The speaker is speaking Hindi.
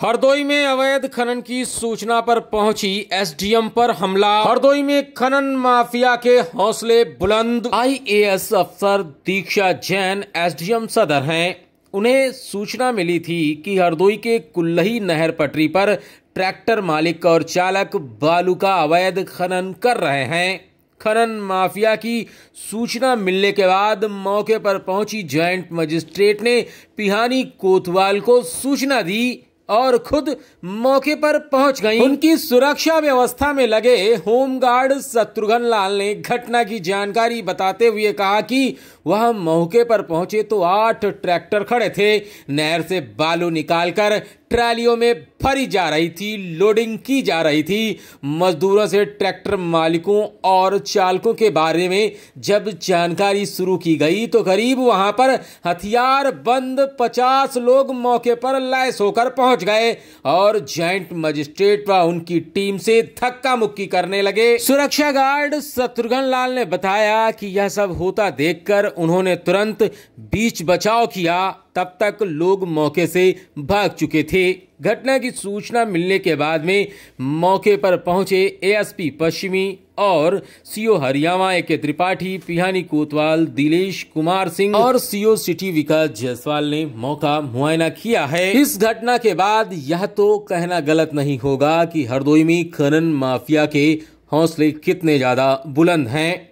हरदोई में अवैध खनन की सूचना पर पहुंची एसडीएम पर हमला हरदोई में खनन माफिया के हौसले बुलंद आईएएस अफसर दीक्षा जैन एसडीएम सदर हैं उन्हें सूचना मिली थी कि हरदोई के कुल्लही नहर पटरी पर ट्रैक्टर मालिक और चालक बालू का अवैध खनन कर रहे हैं खनन माफिया की सूचना मिलने के बाद मौके पर पहुंची ज्वाइंट मजिस्ट्रेट ने पिहानी कोतवाल को सूचना दी और खुद मौके पर पहुंच गईं। उनकी सुरक्षा व्यवस्था में लगे होमगार्ड शत्रुघ्न लाल ने घटना की जानकारी बताते हुए कहा कि वह मौके पर पहुंचे तो आठ ट्रैक्टर खड़े थे नहर से बालू निकालकर ट्रालियों में भरी जा रही थी लोडिंग की जा रही थी मजदूरों से ट्रैक्टर मालिकों और चालकों के बारे में जब जानकारी शुरू की गई तो करीब वहां पर हथियार बंद पचास लोग मौके पर लैस होकर पहुंच गए और जॉइंट मजिस्ट्रेट व उनकी टीम से धक्का मुक्की करने लगे सुरक्षा गार्ड शत्रुघ्न लाल ने बताया कि यह सब होता देखकर उन्होंने तुरंत बीच बचाव किया तब तक लोग मौके से भाग चुके थे घटना की सूचना मिलने के बाद में मौके पर पहुंचे एएसपी पश्चिमी और सीओ हरियाणा ए के त्रिपाठी पिहानी कोतवाल दिलेश कुमार सिंह और सीओ सिटी विकास जायसवाल ने मौका मुआयना किया है इस घटना के बाद यह तो कहना गलत नहीं होगा कि हरदोई में खनन माफिया के हौसले कितने ज्यादा बुलंद हैं